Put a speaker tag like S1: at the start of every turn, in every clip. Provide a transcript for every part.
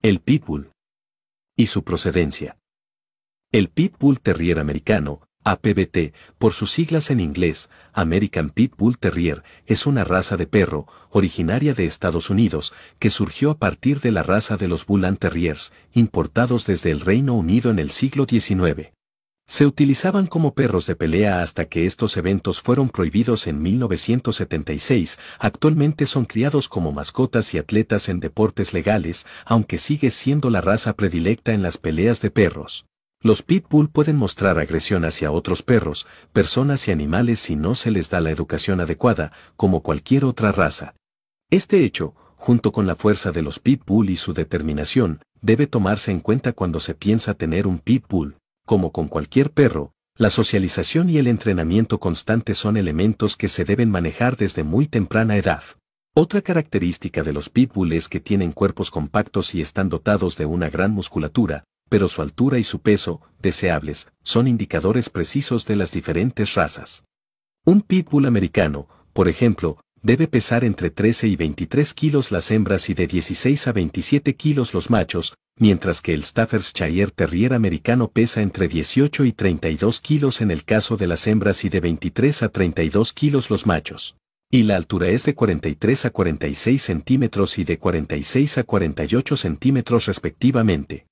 S1: El Pitbull. Y su procedencia. El Pitbull Terrier americano, APBT, por sus siglas en inglés, American Pitbull Terrier, es una raza de perro, originaria de Estados Unidos, que surgió a partir de la raza de los Bull Terriers, importados desde el Reino Unido en el siglo XIX. Se utilizaban como perros de pelea hasta que estos eventos fueron prohibidos en 1976, actualmente son criados como mascotas y atletas en deportes legales, aunque sigue siendo la raza predilecta en las peleas de perros. Los pitbull pueden mostrar agresión hacia otros perros, personas y animales si no se les da la educación adecuada, como cualquier otra raza. Este hecho, junto con la fuerza de los pitbull y su determinación, debe tomarse en cuenta cuando se piensa tener un pitbull como con cualquier perro, la socialización y el entrenamiento constante son elementos que se deben manejar desde muy temprana edad. Otra característica de los pitbull es que tienen cuerpos compactos y están dotados de una gran musculatura, pero su altura y su peso, deseables, son indicadores precisos de las diferentes razas. Un pitbull americano, por ejemplo, debe pesar entre 13 y 23 kilos las hembras y de 16 a 27 kilos los machos, mientras que el Staffordshire Terrier americano pesa entre 18 y 32 kilos en el caso de las hembras y de 23 a 32 kilos los machos. Y la altura es de 43 a 46 centímetros y de 46 a 48 centímetros respectivamente.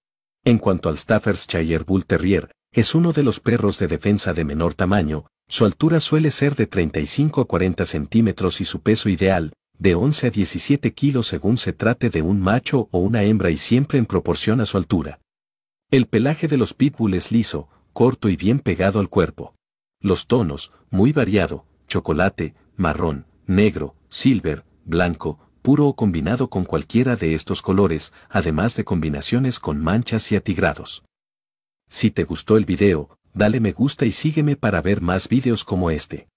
S1: En cuanto al Staffordshire Bull Terrier, es uno de los perros de defensa de menor tamaño, su altura suele ser de 35 a 40 centímetros y su peso ideal, de 11 a 17 kilos según se trate de un macho o una hembra y siempre en proporción a su altura. El pelaje de los pitbull es liso, corto y bien pegado al cuerpo. Los tonos, muy variado, chocolate, marrón, negro, silver, blanco, puro o combinado con cualquiera de estos colores, además de combinaciones con manchas y atigrados. Si te gustó el video, dale me gusta y sígueme para ver más vídeos como este.